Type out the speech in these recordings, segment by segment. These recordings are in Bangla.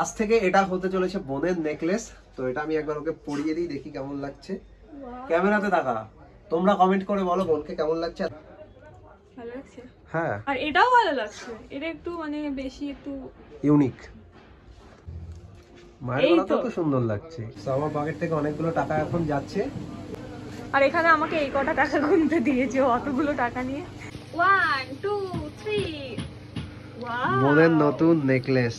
আজ থেকে এটা হতে চলেছে বোনের নেকলেস তো এটা আমি একবার ওকে পরিয়ে দিই দেখি কেমন লাগছে ক্যামেরাতে দেখা তোমরা কমেন্ট করে বলো বোনকে কেমন লাগছে হ্যাঁ এটাও মানে বেশি ইউনিক তো সুন্দর লাগছে আমার থেকে অনেকগুলো টাকা এখন যাচ্ছে আর এখানে আমাকে এই কটা টাকা দিয়েছে অতগুলো টাকা নিয়ে টু বোনের নতুন necklace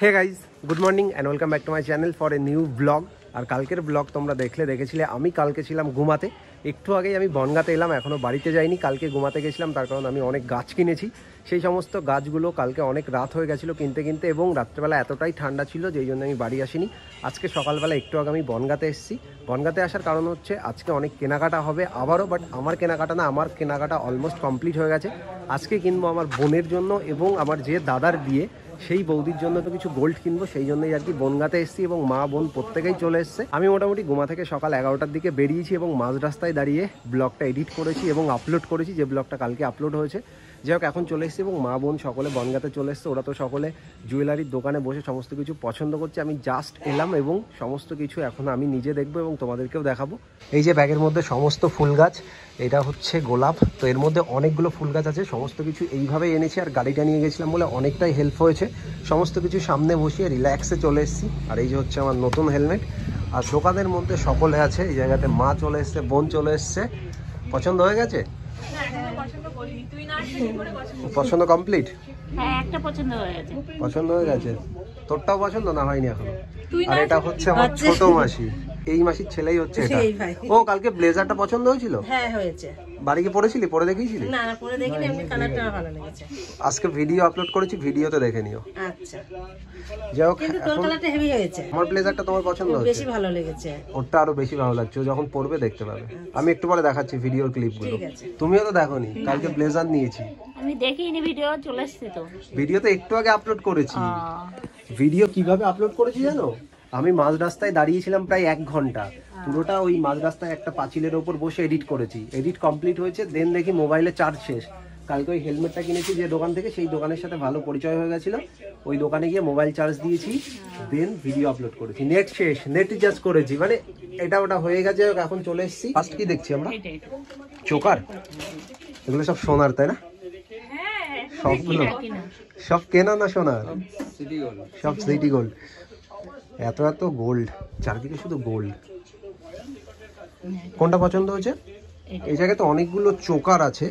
hey guys good morning and welcome back to my channel for a new vlog আর কালকের ব্লগ তোমরা দেখলে দেখেছিলে আমি কালকে ছিলাম ঘুমাতে একটু আগেই আমি বনগাতে এলাম এখনও বাড়িতে যাইনি কালকে ঘুমাতে গেছিলাম তার কারণ আমি অনেক গাছ কিনেছি সেই সমস্ত গাছগুলো কালকে অনেক রাত হয়ে গেছিলো কিনতে কিনতে এবং রাত্রেবেলা এতটাই ঠান্ডা ছিল যেই জন্য আমি বাড়ি আসিনি আজকে সকালবেলা একটু আগে আমি বনগাতে এসেছি বনগাতে আসার কারণ হচ্ছে আজকে অনেক কেনাকাটা হবে আবারও বাট আমার কেনাকাটা না আমার কেনাকাটা অলমোস্ট কমপ্লিট হয়ে গেছে আজকে কিনবো আমার বোনের জন্য এবং আমার যে দাদার বিয়ে সেই বৌদির জন্য তো কিছু গোল্ড কিনবো সেই জন্যই আর কি বনগাতে এসেছি এবং মা বোন প্রত্যেকেই চলে এসছে আমি মোটামুটি গোমা থেকে সকাল এগারোটার দিকে বেরিয়েছি এবং মাঝ রাস্তায় দাঁড়িয়ে ব্লগটা এডিট করেছি এবং আপলোড করেছি যে ব্লগটা কালকে আপলোড হয়েছে যাই হোক এখন চলে এসেছি এবং মা বোন সকলে বনগাতে চলে এসছে ওরা তো সকলে জুয়েলারির দোকানে বসে সমস্ত কিছু পছন্দ করছে আমি জাস্ট এলাম এবং সমস্ত কিছু এখন আমি নিজে দেখবো এবং তোমাদেরকেও দেখাবো এই যে ব্যাগের মধ্যে সমস্ত ফুল গাছ এটা হচ্ছে গোলাপ তো এর মধ্যে অনেকগুলো ফুল গাছ আছে সমস্ত কিছু এইভাবেই এনেছি আর গাড়িটা নিয়ে গেছিলাম বলে অনেকটাই হেল্প হয়েছে সমস্ত কিছু সামনে বসিয়ে রিল্যাক্সে চলে এসেছি আর এই যে হচ্ছে আমার নতুন হেলমেট আর দোকানের মধ্যে সকলে আছে এই জায়গাতে মা চলে এসছে বোন চলে এসছে পছন্দ হয়ে গেছে পছন্দ কমপ্লিট হ্যাঁ একটা পছন্দ হয়ে গেছে পছন্দ হয়ে গেছে তোরটাও পছন্দ না হয়নি এখন আর এটা হচ্ছে আমার আচ্ছা। ছোট মাসি এই মাসির ছেলেই হচ্ছে এটা ও কালকে ব্লেজারটা পছন্দ হয়েছিল হ্যাঁ হয়েছে বাড়ি পরেছিলি পরে দেখিয়েছিলি না না পরে দেখিনি এমনি কালারটা ভালো লেগেছে আজকে ভিডিও আপলোড করেছি ভিডিওতে দেখে নিও আচ্ছা যাও কিন্তু তোর কালারটা হেভি হয়েছে আমার ব্লেজারটা তোমার পছন্দ হয়েছে বেশি ভালো লেগেছে ওরটা আরো বেশি ভালো লাগছে যখন পরবে দেখতে পাবে আচ্ছা। আমি একটু পরে দেখাচ্ছি ভিডিওর ক্লিপগুলো তুমিও তো দেখোনি কালকে ব্লেজার নিয়েছি আমি দেখিনি ভিডিও চলে এসেছে তো ভিডিও তো একটু আগে আপলোড করেছি ভিডিও কিভাবে আপলোড করেছি জানো আমি মাঝ রাস্তায় দাঁড়িয়েছিলাম প্রায় এক ঘন্টা আচ্ছা। পুরোটা ওই মাঝ রাস্তায় একটা পাঁচিলের ওপর বসে এডিট করেছি এডিট কমপ্লিট হয়েছে দেন দেখি মোবাইলে চার্জ শেষ কালকে ওই হেলমেটটা কিনেছি যে দোকান থেকে সেই দোকানের সাথে ভালো পরিচয় হয়ে গেছিলো ওই দোকানে গিয়ে মোবাইল চার্জ দিয়েছি দেন ভিডিও আপলোড করেছি নেট শেষ নেট রিচার্জ করেছি মানে এটা ওটা হয়ে গেছে এখন চলে এসেছি ফার্স্ট কি দেখছি আমরা চোকার এগুলো সব সোনার তাই না হ্যাঁ, সবগুলো সব কেনা না সোনার সব সিটি গোল্ড এত এত গোল্ড চারদিকে শুধু গোল্ড কোনটা পছন্দ হয়েছে এই জায়গায় তো অনেকগুলো চোকার আছে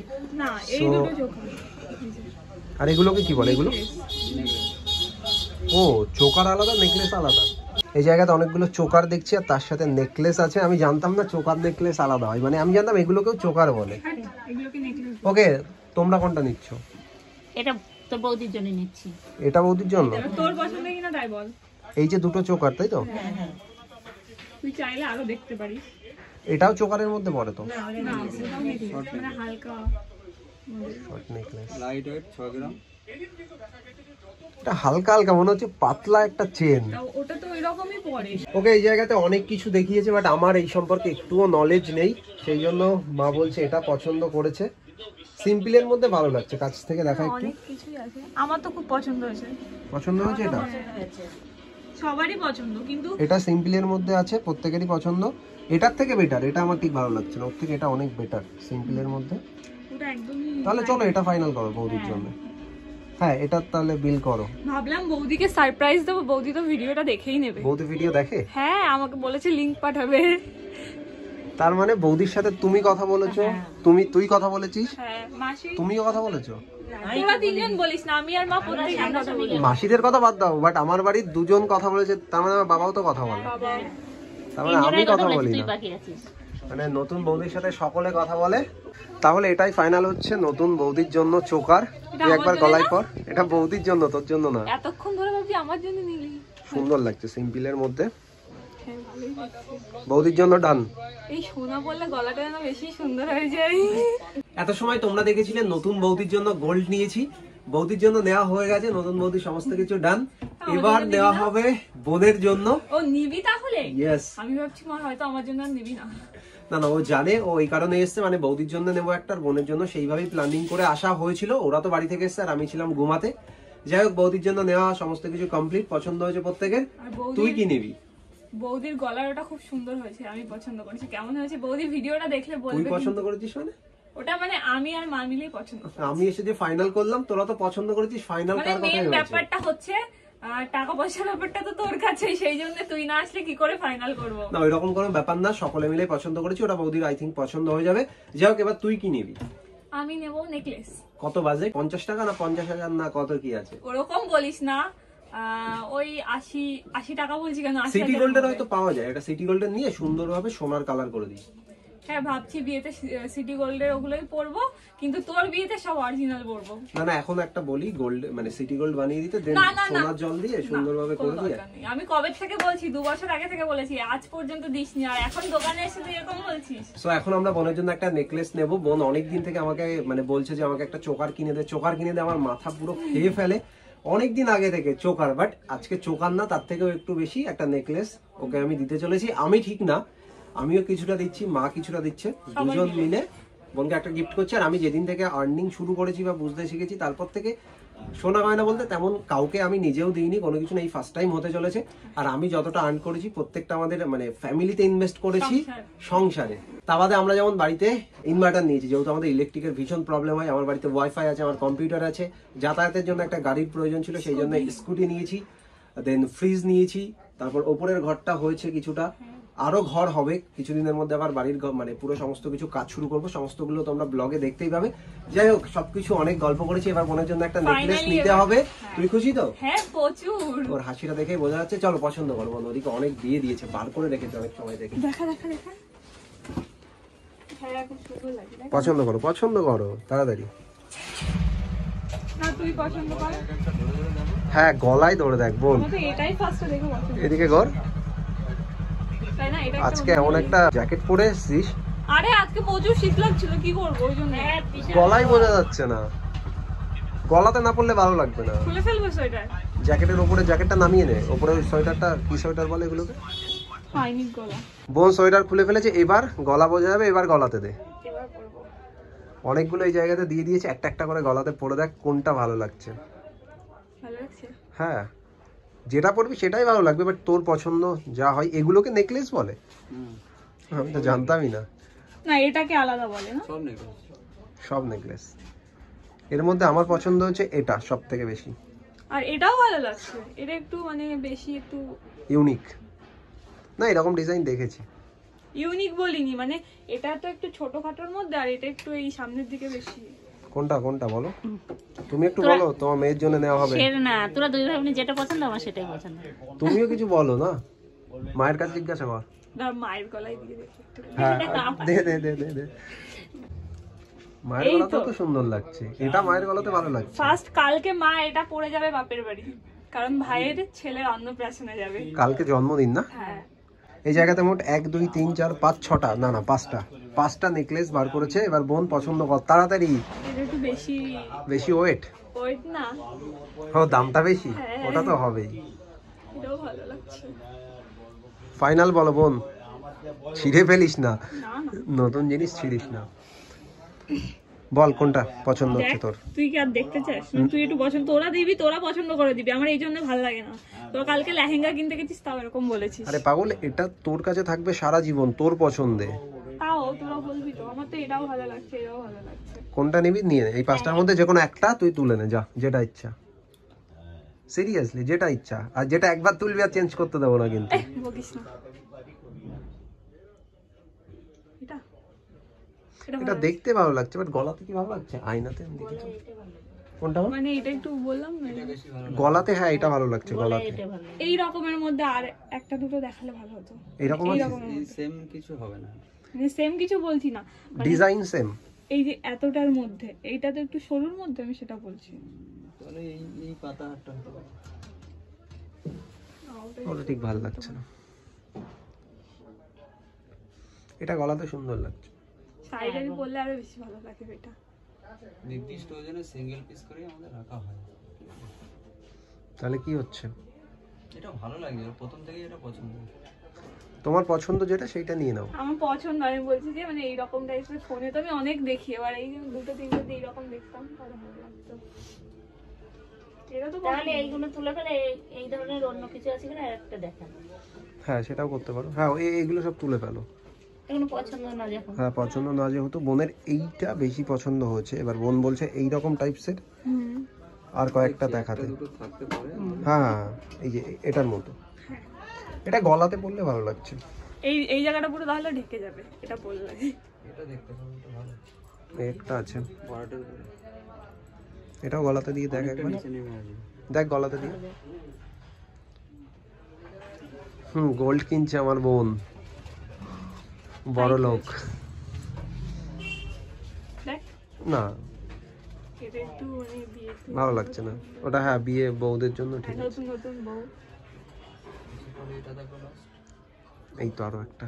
আর এগুলোকে কি বলে এগুলো ও চোকার আলাদা নেকলেস আলাদা এই জায়গাতে অনেকগুলো চোকার দেখছি আর তার সাথে নেকলেস আছে আমি জানতাম না চোকার নেকলেস আলাদা হয় মানে আমি জানতাম এগুলোকেও চোকার বলে হ্যাঁ, ওকে তোমরা কোনটা নিচ্ছ এটা তোর বৌদির জন্য নিচ্ছি এটা বৌদির জন্য তোর পছন্দ কিনা তাই বল এই যে দুটো চোকার তাই তো হ্যাঁ, হ্যাঁ। তুই চাইলে আরো দেখতে পারিস এটাও চোকারের মধ্যে পড়ে তো মানে এটা হালকা হালকা মনে হচ্ছে পাতলা একটা চেন ওকে এই জায়গাতে অনেক কিছু দেখিয়েছে বাট আমার এই সম্পর্কে একটুও নলেজ নেই সেই জন্য মা বলছে এটা পছন্দ করেছে সিম্পলের মধ্যে ভালো লাগছে কাছ থেকে দেখা হ্যাঁ, একটু আমার তো খুব পছন্দ হয়েছে পছন্দ হয়েছে এটা সবারই পছন্দ কিন্তু এটা সিম্পলের মধ্যে আছে প্রত্যেকেরই পছন্দ এটার থেকে বেটার এটা আমার ঠিক ভালো লাগছে না ওর থেকে এটা অনেক বেটার সিম্পলের মধ্যে পুরো একদমই তাহলে চলো এটা ফাইনাল করো বৌদির হ্যাঁ। জন্য হ্যাঁ এটা তাহলে বিল করো ভাবলাম বৌদিকে সারপ্রাইজ দেবো বৌদি তো ভিডিওটা দেখেই নেবে বৌদি ভিডিও দেখে হ্যাঁ আমাকে বলেছে লিংক পাঠাবে তার মানে বৌদির সাথে তুমি কথা বলেছো হ্যাঁ। তুমি তুই কথা বলেছিস হ্যাঁ, তুমিও কথা বলেছো মাসিদের কথা বাদ দাও বাট আমার বাড়ির দুজন কথা বলেছে তার মানে আমার বাবাও তো কথা বলে হ্যাঁ, তারপরে মানে আমি কথা বলি না মানে নতুন বৌদির সাথে সকলে কথা বলে তাহলে এটাই ফাইনাল হচ্ছে নতুন বৌদির জন্য চোকার তুই একবার গলায় পর এটা বৌদির জন্য তোর জন্য না এতক্ষণ ধরে ভাবছি আমার জন্য নিলি সুন্দর লাগছে সিম্পলের মধ্যে হ্যাঁ, বৌদির জন্য ডান এই সোনা গলাটা যেন বেশি সুন্দর হয়ে যায় এত সময় তোমরা দেখেছিলে নতুন বৌদির জন্য গোল্ড নিয়েছি বৌদির জন্য নেওয়া হয়ে গেছে নতুন বৌদি সমস্ত কিছু ডান এবার নেওয়া হবে বোনের জন্য ও নিবি তাহলে আমি ভাবছি মা হয়তো আমার জন্য নিবি না না না ও জানে ও এই কারণে এসছে মানে বৌদির জন্য নেবো একটা বোনের জন্য সেইভাবেই প্ল্যানিং করে আসা হয়েছিল ওরা তো বাড়ি থেকে এসছে আর আমি ছিলাম ঘুমাতে যাই হোক বৌদির জন্য নেওয়া সমস্ত কিছু কমপ্লিট পছন্দ হয়েছে প্রত্যেকের তুই কি নিবি বৌদির গলার ওটা খুব সুন্দর হয়েছে আমি পছন্দ করেছি কেমন হয়েছে বৌদি ভিডিওটা দেখলে বলবে তুই পছন্দ করেছিস মানে ওটা মানে আমি আর মা মিলেই পছন্দ আমি এসে যে ফাইনাল করলাম তোরা তো পছন্দ করেছিস ফাইনাল মানে কার কথা হয়েছে ব্যাপারটা হচ্ছে টাকা পয়সার ব্যাপারটা তো তোর কাছে সেই জন্য তুই না আসলে কি করে ফাইনাল করব না ওই রকম কোনো ব্যাপার না সকলে মিলে পছন্দ করেছি ওটা বৌদির আই থিঙ্ক পছন্দ হয়ে যাবে যাই হোক এবার তুই কি নিবি আমি নেব নেকলেস কত বাজে পঞ্চাশ টাকা না পঞ্চাশ হাজার না কত কি আছে ওরকম বলিস না ওই টাকা বলছি কেন সিটি গোল্ডের হয়তো পাওয়া যায় এটা সিটি গোল্ডের নিয়ে সুন্দরভাবে সোনার কালার করে দিই হ্যাঁ ভাবছি বিয়েতে সিটি গোল্ডের ওগুলোই পরবো কিন্তু তোর বিয়েতে সব অরিজিনাল পরবো না না এখন একটা বলি গোল্ড মানে সিটি গোল্ড বানিয়ে দিতে দেন সোনার জল দিয়ে সুন্দরভাবে করে দিয়ে আমি কবে থেকে বলছি দু বছর আগে থেকে বলেছি আজ পর্যন্ত দিসনি আর এখন দোকানে এসে তুই এরকম বলছিস সো এখন আমরা বোনের জন্য একটা নেকলেস নেব বোন অনেক দিন থেকে আমাকে মানে বলছে যে আমাকে একটা চোকার কিনে দে চোকার কিনে দে আমার মাথা পুরো খেয়ে ফেলে অনেক দিন আগে থেকে চোকার বাট আজকে চোকার না তার থেকেও একটু বেশি একটা নেকলেস ওকে আমি দিতে চলেছি আমি ঠিক না আমিও কিছুটা দিচ্ছি মা কিছুটা দিচ্ছে দুজন মিলে বোনকে একটা গিফট করছে আর আমি যেদিন থেকে আর্নিং শুরু করেছি বা বুঝতে শিখেছি তারপর থেকে সোনা গয়না বলতে তেমন কাউকে আমি নিজেও দিইনি কোনো কিছু নেই ফার্স্ট টাইম হতে চলেছে আর আমি যতটা আর্ন করেছি প্রত্যেকটা আমাদের মানে ফ্যামিলিতে ইনভেস্ট করেছি সংসারে তা বাদে আমরা যেমন বাড়িতে ইনভার্টার নিয়েছি যেহেতু আমাদের ইলেকট্রিকের ভীষণ প্রবলেম হয় আমার বাড়িতে ওয়াইফাই আছে আমার কম্পিউটার আছে যাতায়াতের জন্য একটা গাড়ির প্রয়োজন ছিল সেই জন্য স্কুটি নিয়েছি দেন ফ্রিজ নিয়েছি তারপর ওপরের ঘরটা হয়েছে কিছুটা হ্যাঁ। আরও ঘর হবে কিছুদিনের মধ্যে আবার বাড়ির মানে পুরো সমস্ত কিছু কাজ শুরু করবো সমস্তগুলো তোমরা ব্লগে দেখতেই পাবে যাই হোক সবকিছু অনেক গল্প করেছি এবার মনের জন্য একটা নেকলেস নিতে হবে হ্যাঁ। তুমি খুশি তো হ্যাঁ, প্রচুর ওর হাসিটা দেখে বোঝা যাচ্ছে চলো পছন্দ করো ওদিকে অনেক দিয়ে দিয়েছে বার করে রেখেছে অনেক সময় দেখে হ্যাঁ, পছন্দ করো পছন্দ করো তাড়াতাড়ি হ্যাঁ গলায় ধরে দেখ বোন এদিকে ঘর আজকে এমন একটা জ্যাকেট পরে এসেছিস আরে আজকে প্রচুর শীত লাগছিল কি করবো ওই জন্য হ্যাঁ, গলায় বোঝা যাচ্ছে না গলাতে না পড়লে ভালো লাগবে না খুলে ফেলবো সোয়েটার জ্যাকেটের উপরে জ্যাকেটটা নামিয়ে নে উপরে ওই সোয়েটারটা কি সোয়েটার বলে এগুলোকে বোন সোয়েটার খুলে ফেলেছে এবার গলা বোঝা যাবে এবার গলাতে দে অনেকগুলো এই জায়গাতে দিয়ে দিয়েছে একটা একটা করে গলাতে পরে দেখ কোনটা ভালো লাগছে হ্যাঁ যেটা পরবি সেটাই ভালো লাগবে বাট তোর পছন্দ যা হয় এগুলোকে নেকলেস বলে আমি তো জানতামই না না এটাকে আলাদা বলে না সব নেকলেস সব নেকলেস এর মধ্যে আমার পছন্দ হচ্ছে এটা সব থেকে বেশি আর এটাও ভালো লাগছে এটা একটু মানে বেশি একটু ইউনিক না এরকম ডিজাইন দেখেছি ইউনিক বলিনি মানে এটা তো একটু ছোটখাটোর মধ্যে আর এটা একটু এই সামনের দিকে বেশি কোনটা কোনটা বলো তুমি একটু বলো তোমার মেয়ের জন্য নেওয়া হবে না তোরা দুই ভাই যেটা পছন্দ আমার সেটাই পছন্দ তুমিও কিছু বলো না মায়ের কাছে জিজ্ঞাসা কর না মায়ের গলায় দিয়ে হ্যাঁ, হ্যাঁ। দে দে দে দে মায়ের সুন্দর লাগছে এটা মায়ের গলাতে ভালো লাগছে ফার্স্ট কালকে মা এটা পরে যাবে বাপের বাড়ি কারণ ভাইয়ের ছেলে অন্নপ্রাশনে যাবে কালকে জন্মদিন না হ্যাঁ এই জায়গাতে মোট এক দুই তিন চার পাঁচ ছটা না না পাঁচটা পাঁচটা নেকলেস বার করেছে এবার বোন পছন্দ কর তাড়াতাড়ি বেশি ওয়েট না ও হ্যাঁ, দামটা বেশি হ্যাঁ। ওটা তো হবেই ফাইনাল বলো বোন ছিঁড়ে ফেলিস না নতুন জিনিস ছিঁড়িস না বল কোনটা পছন্দ হচ্ছে তোর তুই কি আর দেখতে চাস তুই একটু পছন্দ তোরা দিবি তোরা পছন্দ করে দিবি আমার এই জন্য ভালো লাগে না তো কালকে লেহেঙ্গা কিনতে গেছিস তাও এরকম বলেছিস আরে পাগল এটা তোর কাছে থাকবে সারা জীবন তোর পছন্দে হ্যাঁ, কোনটা নিবি নিয়ে এই পাঁচটার হ্যাঁ। মধ্যে যে কোনো একটা তুই তুলে নে যা যেটা ইচ্ছা সিরিয়াসলি হ্যাঁ। যেটা ইচ্ছা আর যেটা একবার তুলবি আর চেঞ্জ করতে দেবো না কিন্তু এটা দেখতে ভালো লাগছে বাট গলাতে কি ভালো লাগছে আয়নাতে দেখি তো মানে মানে গলাতে হ্যাঁ এটা ভালো লাগছে মধ্যে আর একটা দুটো দেখালে ভালো হতো সেম কিছু হবে না সেম মানে কিছু বলছি না ডিজাইন মানে সেম এই যে এতটার মধ্যে এইটা তো একটু সরুর মধ্যে আমি সেটা বলছি তাহলে এই এই পাতা হাটটা হতে ওটা ঠিক ভালো লাগছে না এটা গলাতে সুন্দর লাগছে সাইড আমি পরলে আরো বেশি ভালো লাগে এটা নির্দিষ্ট ওজনে সিঙ্গেল পিস করে আমাদের রাখা হয় তাহলে কি হচ্ছে এটা ভালো লাগে প্রথম থেকেই এটা পছন্দ তোমার পছন্দ যেটা সেটা নিয়ে নাও আমার পছন্দ আমি বলছি যে মানে এই রকম টাইপের ফোনে তো আমি অনেক দেখি এবার এই যে দুটো তিনটে এই এইরকম দেখতাম তাহলে ভালো লাগতো এইগুলো হ্যাঁ সেটাও করতে পারো হ্যাঁ এইগুলো সব তুলে ফেলো হ্যাঁ পছন্দ না যেহেতু বোনের এইটা বেশি পছন্দ হয়েছে এবার বোন বলছে এই রকম টাইপসের আর কয়েকটা দেখাতে হ্যাঁ এই যে এটার মতো এটা গলাতে পড়লে ভালো লাগছে এই এই জায়গাটা পুরো তাহলে ঢেকে যাবে এটা পড়লে এটা দেখতে ভালো একটা আছে এটাও গলাতে দিয়ে দেখ একবার দেখ গলাতে দিয়ে হুম গোল্ড কিনছে আমার বোন বড় লোক না মানে ভালো লাগছে না ওটা হ্যাঁ বিয়ে বউদের জন্য ঠিক আছে এই তো আরো একটা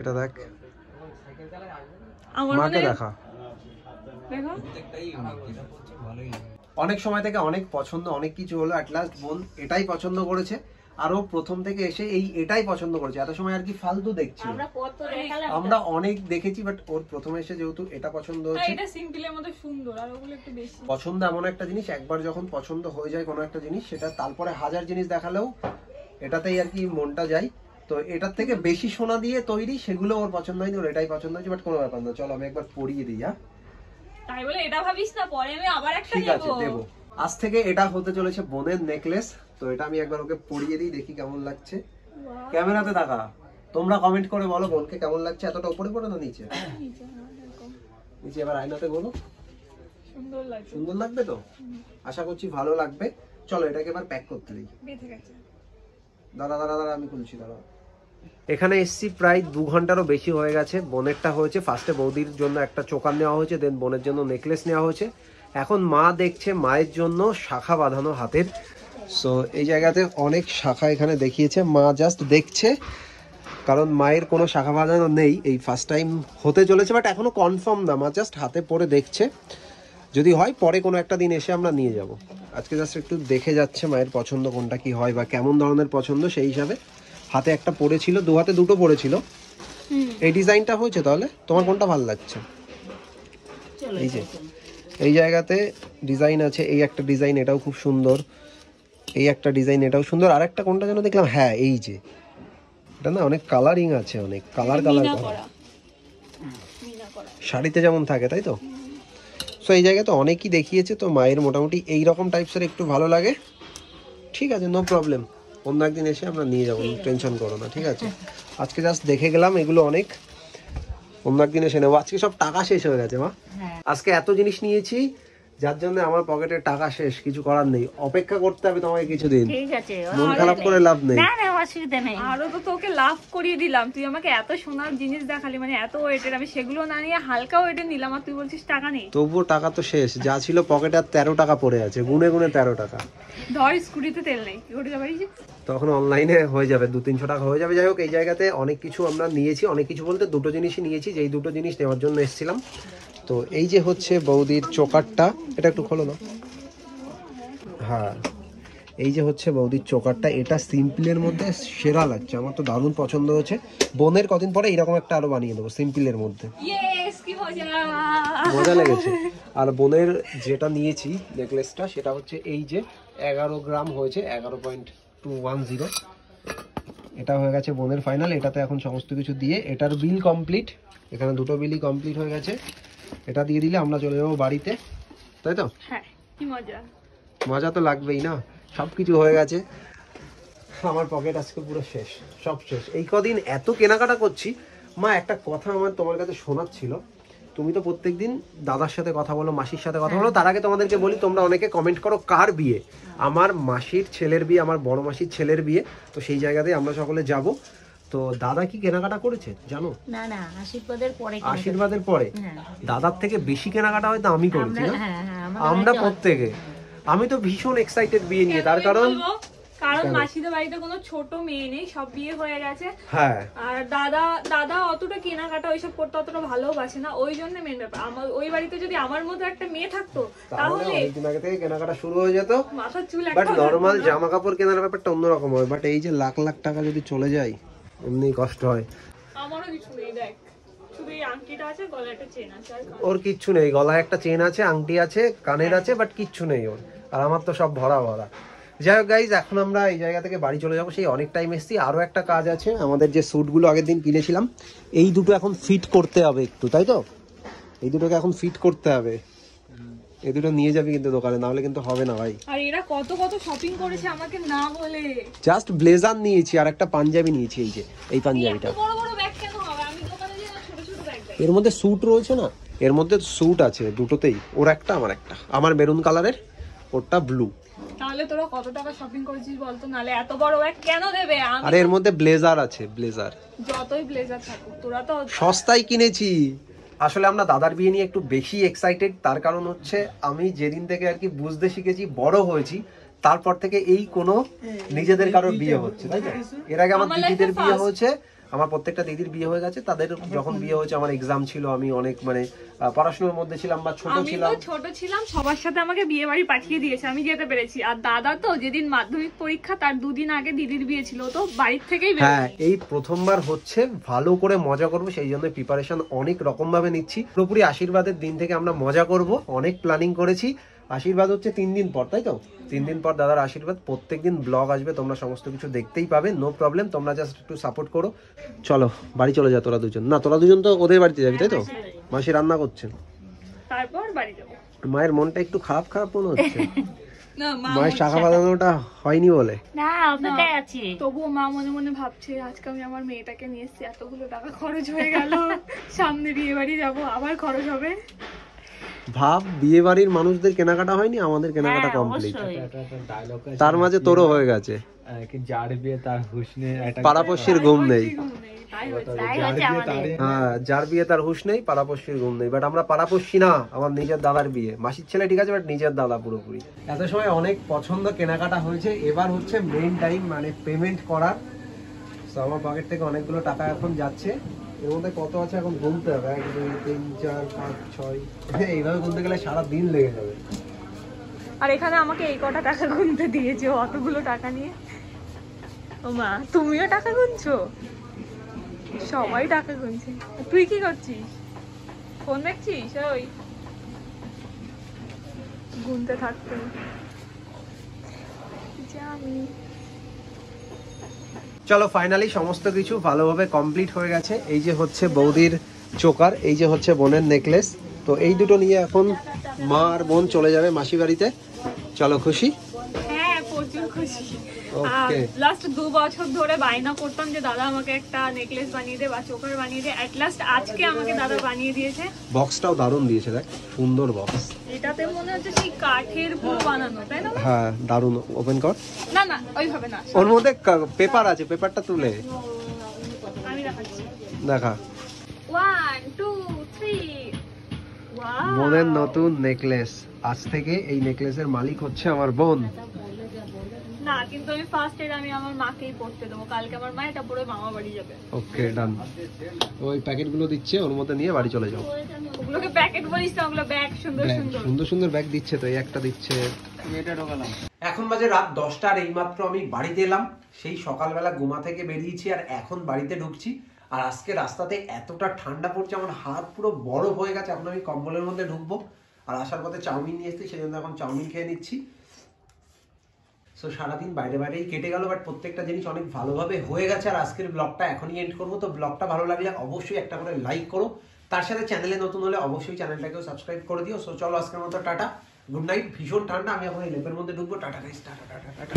এটা দেখ মাকে মানে? দেখা অনেক সময় থেকে অনেক পছন্দ অনেক কিছু হলো লাস্ট বোন এটাই পছন্দ করেছে আরো প্রথম থেকে এসে এই এটাই পছন্দ করেছে এত সময় আর কি ফালতু দেখছি আমরা অনেক দেখেছি বাট ওর প্রথমে এসে যেহেতু এটা পছন্দ হ্যাঁ, হচ্ছে পছন্দ এমন একটা জিনিস একবার যখন পছন্দ হয়ে যায় কোনো একটা জিনিস সেটা তারপরে হাজার জিনিস দেখালেও এটাতেই আর কি মনটা যায় তো এটার থেকে বেশি সোনা দিয়ে তৈরি সেগুলো ওর পছন্দ হয়নি ওর এটাই পছন্দ হয়েছে বাট কোনো ব্যাপার না চলো আমি একবার পরিয়ে দিই হ্যাঁ তাই বলে এটা ভাবিস না পরে আমি আবার একটা ঠিক আছে দেবো আজ থেকে এটা হতে চলেছে বোনের নেকলেস তো এটা আমি একবার ওকে পড়িয়ে দিই দেখি কেমন লাগছে ক্যামেরাতে দেখা তোমরা কমেন্ট করে বলো বোনকে কেমন লাগছে এতটা উপরে পড়ে না নিচে হ্যাঁ, নিচে এবার আয়নাতে বলো সুন্দর লাগবে তো আশা করছি ভালো লাগবে চলো এটাকে এবার প্যাক করতে দিই দাদা দাদা দাদা আমি খুলছি দাদা এখানে এসছি প্রায় দু ঘন্টারও বেশি হয়ে গেছে বোনেরটা হয়েছে ফার্স্টে বৌদির জন্য একটা চোকান নেওয়া হয়েছে দেন বোনের জন্য নেকলেস নেওয়া হয়েছে এখন মা দেখছে মায়ের জন্য শাখা বাঁধানো হাতের সো এই জায়গাতে অনেক শাখা এখানে দেখিয়েছে মা জাস্ট দেখছে কারণ মায়ের কোনো শাখা বাজানো নেই এই ফার্স্ট টাইম হতে চলেছে বাট এখনও কনফার্ম না মা জাস্ট হাতে পরে দেখছে যদি হয় পরে কোনো একটা দিন এসে আমরা নিয়ে যাব আজকে জাস্ট একটু দেখে যাচ্ছে মায়ের পছন্দ কোনটা কি হয় বা কেমন ধরনের পছন্দ সেই হিসাবে হাতে একটা পড়েছিল দু হাতে দুটো পড়েছিল এই ডিজাইনটা হয়েছে তাহলে তোমার কোনটা ভালো লাগছে এই যে এই জায়গাতে ডিজাইন আছে এই একটা ডিজাইন এটাও খুব সুন্দর এই একটা ডিজাইন এটাও সুন্দর আর একটা কোনটা যেন দেখলাম হ্যাঁ এই যে এটা না অনেক কালারিং আছে অনেক কালার কালার করা শাড়িতে যেমন থাকে তাই তো সো এই জায়গায় তো অনেকই দেখিয়েছে তো মায়ের মোটামুটি এই রকম টাইপসের একটু ভালো লাগে ঠিক আছে নো প্রবলেম অন্য একদিন এসে আমরা নিয়ে যাবো টেনশন করো না ঠিক আছে আজকে জাস্ট দেখে গেলাম এগুলো অনেক অন্য একদিন এসে নেবো আজকে সব টাকা শেষ হয়ে গেছে মা হ্যাঁ। আজকে এত জিনিস নিয়েছি যার জন্য আমার পকেটে টাকা শেষ কিছু করার নেই অপেক্ষা করতে হবে তোমাকে কিছুদিন মন খারাপ করে লাভ নেই আরো তো তোকে লাভ করিয়ে দিলাম তুই আমাকে এত সোনার জিনিস দেখালি মানে এত ওয়েটের আমি সেগুলো না নিয়ে হালকা ওয়েটের নিলাম আর তুই বলছিস টাকা নেই তবুও টাকা তো শেষ যা ছিল পকেটে আর তেরো টাকা পড়ে আছে গুনে গুনে তেরো টাকা ধর স্কুটিতে তেল নেই ওটা যাবার তখন অনলাইনে হয়ে যাবে দু তিনশো টাকা হয়ে যাবে যাই হোক এই জায়গাতে অনেক কিছু আমরা নিয়েছি অনেক কিছু বলতে দুটো জিনিসই নিয়েছি যেই দুটো জিনিস নেওয়ার জন্য এসেছিলাম তো এই যে হচ্ছে বৌদির চোকারটা এটা একটু খোলো না হ্যাঁ এই যে হচ্ছে বৌদির চোকারটা এটা সিম্পলের মধ্যে সেরা লাগছে আমার তো দারুণ পছন্দ হয়েছে বোনের কদিন পরে এরকম একটা আরো বানিয়ে দেবো সিম্পলের মধ্যে মজা লেগেছে আর বোনের যেটা নিয়েছি নেকলেসটা সেটা হচ্ছে এই যে এগারো গ্রাম হয়েছে এগারো পয়েন্ট টু ওয়ান জিরো এটা হয়ে গেছে বোনের ফাইনাল এটাতে এখন সমস্ত কিছু দিয়ে এটার বিল কমপ্লিট এখানে দুটো বিলই কমপ্লিট হয়ে গেছে এটা দিয়ে দিলে আমরা চলে যাবো বাড়িতে তাই তো হ্যাঁ, মজা তো লাগবেই না সব কিছু হয়ে গেছে আমার পকেট আজকে পুরো শেষ সব শেষ এই কদিন এত কেনাকাটা করছি মা একটা কথা আমার তোমার কাছে শোনার ছিল তুমি তো প্রত্যেকদিন দাদার সাথে কথা বলো মাসির সাথে কথা বলো হ্যাঁ। তার আগে তোমাদেরকে বলি তোমরা অনেকে কমেন্ট করো কার বিয়ে হ্যাঁ। আমার মাসির ছেলের বিয়ে আমার বড় মাসির ছেলের বিয়ে তো সেই জায়গাতেই আমরা সকলে যাব তো দাদা কি কেনাকাটা করেছে জানো আশীর্বাদের পরে হ্যাঁ। দাদার থেকে বেশি কেনাকাটা হয়তো আমি করেছি হ্যাঁ, হ্যাঁ, আমরা প্রত্যেকে আমি তো ভীষণ এক্সাইটেড বিয়ে নিয়ে তার কারণ কারণ মাসিদের বাড়িতে কোনো ছোট মেয়ে নেই সব বিয়ে হয়ে গেছে আর দাদা দাদা অতটা কেনাকাটা ওইসব করতে অতটা ভালোবাসে না ওই জন্য মেন ব্যাপার আমার ওই বাড়িতে যদি আমার মতো একটা মেয়ে থাকতো তাহলে অনেকদিন আগে থেকে কেনাকাটা শুরু হয়ে যেত মাথার চুল নরমাল জামা কাপড় কেনার ব্যাপারটা অন্যরকম হয় বাট এই যে লাখ লাখ টাকা যদি চলে যায় এমনি কষ্ট হয় ওর কিচ্ছু নেই গলায় একটা চেন আছে আংটি আছে কানের হ্যাঁ। আছে বাট কিচ্ছু নেই ওর আর আমার তো সব ভরা ভরা যাই হোক গাইজ এখন আমরা এই জায়গা থেকে বাড়ি চলে যাবো সেই অনেক টাইম এসেছি আরও একটা কাজ আছে আমাদের যে স্যুটগুলো আগের দিন কিনেছিলাম এই দুটো এখন ফিট করতে হবে একটু তাই তো এই দুটোকে এখন ফিট করতে হবে এই দুটো নিয়ে যাবে কিন্তু দোকানে নাহলে কিন্তু হবে না ভাই আর এরা কত কত শপিং করেছে আমাকে না বলে জাস্ট ব্লেজার নিয়েছি আর একটা পাঞ্জাবি নিয়েছি এই যে এই পাঞ্জাবিটা বড় বড় ব্যাগ কেন হবে আমি দোকানে যে ছোট ছোট ব্যাগ এর মধ্যে স্যুট রয়েছে না এর মধ্যে স্যুট আছে দুটোতেই ওর একটা আমার একটা আমার মেরুন কালারের ওরটা ব্লু তাহলে তোরা কত টাকা শপিং করেছিস বলতো নালে এত বড় ব্যাগ কেন দেবে আরে এর মধ্যে ব্লেজার আছে ব্লেজার যতই ব্লেজার থাকুক তোরা তো সস্তায় কিনেছি আসলে আমরা দাদার বিয়ে নিয়ে একটু বেশি এক্সাইটেড তার কারণ হচ্ছে আমি যেদিন থেকে আর কি বুঝতে শিখেছি বড় হয়েছি তারপর থেকে এই কোনো হ্যাঁ, নিজেদের কারোর বিয়ে হচ্ছে তাই না এর আগে আমার দিদিদের বিয়ে হয়েছে আমার প্রত্যেকটা দিদির বিয়ে হয়ে গেছে তাদের যখন বিয়ে হয়েছে আমার এক্সাম ছিল আমি অনেক মানে পড়াশোনার মধ্যে ছিলাম বা ছোট ছিলাম ছোট ছিলাম সবার সাথে আমাকে বিয়ে বাড়ি পাঠিয়ে দিয়েছে আমি যেতে পেরেছি আর দাদা তো যেদিন মাধ্যমিক পরীক্ষা তার দুদিন আগে দিদির বিয়ে ছিল তো বাড়ির থেকেই হ্যাঁ এই প্রথমবার হচ্ছে ভালো করে মজা করব সেই জন্য প্রিপারেশন অনেক রকম ভাবে নিচ্ছি পুরোপুরি আশীর্বাদের দিন থেকে আমরা মজা করব অনেক প্ল্যানিং করেছি আশীর্বাদ হচ্ছে তিন দিন পর তাই তো তিন দিন পর দাদার আশীর্বাদ প্রত্যেক দিন ব্লগ আসবে তোমরা সমস্ত কিছু দেখতেই পাবে নো প্রবলেম তোমরা জাস্ট একটু সাপোর্ট করো চলো বাড়ি চলে যা তোরা দুজন না তোরা দুজন তো ওদের বাড়িতে যাবি তাই তো মাসি রান্না করছেন তারপর বাড়ি যাব মায়ের মনটা একটু খারাপ খারাপ মনে হচ্ছে মায়ের শাখা বাঁধানোটা হয়নি বলে না অপেক্ষায় আছি তবুও মা মনে মনে ভাবছে আজকে আমি আমার মেয়েটাকে নিয়ে এসেছি এতগুলো টাকা খরচ হয়ে গেল সামনে বিয়ে বাড়ি যাবো আবার খরচ হবে ভাব বিয়ে বাড়ির মানুষদের কেনাকাটা হয়নি আমাদের কেনাকাটা হ্যাঁ, কমপ্লিট তার মাঝে তোরও হয়ে গেছে হ্যাঁ, যার হুশ নেই পাড়াপড়শির ঘুম নেই হ্যাঁ, যার বিয়ে তার হুশ নেই পাড়াপড়শির ঘুম নেই বাট আমরা পাড়াপড়শি না আমার নিজের দাদার বিয়ে মাসির ছেলে ঠিক আছে বাট নিজের দাদা পুরোপুরি এত সময় অনেক পছন্দ কেনাকাটা হয়েছে এবার হচ্ছে মেন টাইম মানে পেমেন্ট করার তো আমার পকেট থেকে অনেকগুলো টাকা এখন যাচ্ছে এর মধ্যে কত আছে এখন গুনতে হবে এক দুই তিন চার পাঁচ ছয় হ্যাঁ, এইভাবে গুনতে গেলে সারা দিন লেগে যাবে আর এখানে আমাকে এই কটা টাকা গুনতে দিয়েছে অতগুলো টাকা নিয়ে ও মা তুমিও টাকা গুনছো সবাই টাকা গুনছে তুই কি করছিস ফোন দেখছিস ওই গুনতে থাকতে জানি চলো ফাইনালি সমস্ত কিছু ভালোভাবে কমপ্লিট হয়ে গেছে এই যে হচ্ছে বৌদির চোকার এই যে হচ্ছে বোনের নেকলেস তো এই দুটো নিয়ে এখন মা আর বোন চলে যাবে মাসি বাড়িতে চলো খুশি হ্যাঁ প্রচুর খুশি লাস্ট দু বছর ধরে বায়না করতাম যে দাদা আমাকে একটা নেকলেস বানিয়ে দে বা চোখের বানিয়ে দে অ্যাট লাস্ট আজকে আমাকে দাদা বানিয়ে দিয়েছে বক্সটাও দারুন দিয়েছে দেখ সুন্দর বক্স এটাতে মনে হচ্ছে সেই কাঠের পুরো বানানো তাই না হ্যাঁ ওপেন কর না না ওইভাবে না ওর মধ্যে পেপার আছে পেপারটা তুলে দেখা ওয়ান টু থ্রি নতুন নেকলেস আজ থেকে এই নেকলেসের মালিক হচ্ছে আমার বোন না কিন্তু আমি ফার্স্ট আমি আমার মাকেই পড়তে দেবো কালকে আমার মা এটা মামা বাড়ি যাবে ওকে ডান ওই প্যাকেট গুলো দিচ্ছে ওর মধ্যে নিয়ে বাড়ি চলে যাও ওগুলোকে প্যাকেট বলিস না ওগুলো ব্যাগ সুন্দর সুন্দর সুন্দর সুন্দর ব্যাগ দিচ্ছে তো একটা দিচ্ছে এটা ঢোকালাম এখন বাজে রাত দশটা আর এইমাত্র আমি বাড়িতে এলাম সেই সকালবেলা গুমা থেকে বেরিয়েছি আর এখন বাড়িতে ঢুকছি আর আজকে রাস্তাতে এতটা ঠান্ডা পড়ছে আমার হাত পুরো বরফ হয়ে গেছে এখন আমি কম্বলের মধ্যে ঢুকবো আর আসার পথে চাউমিন নিয়ে এসেছি সেই জন্য এখন চাউমিন খেয়ে নিচ্ছি সো সারাদিন বাইরে বাইরেই কেটে গেল বাট প্রত্যেকটা জিনিস অনেক ভালোভাবে হয়ে গেছে আর আজকের ব্লগটা এখনই এন্ড করবো তো ব্লগটা ভালো লাগলে অবশ্যই একটা করে লাইক করো তার সাথে চ্যানেলে নতুন হলে অবশ্যই চ্যানেলটাকেও সাবস্ক্রাইব করে দিও সো চলো আজকের মতো টাটা গুড নাইট ভীষণ ঠান্ডা আমি এখন এই লেপের মধ্যে ঢুকবো টাটা টাটা টাটা টাটা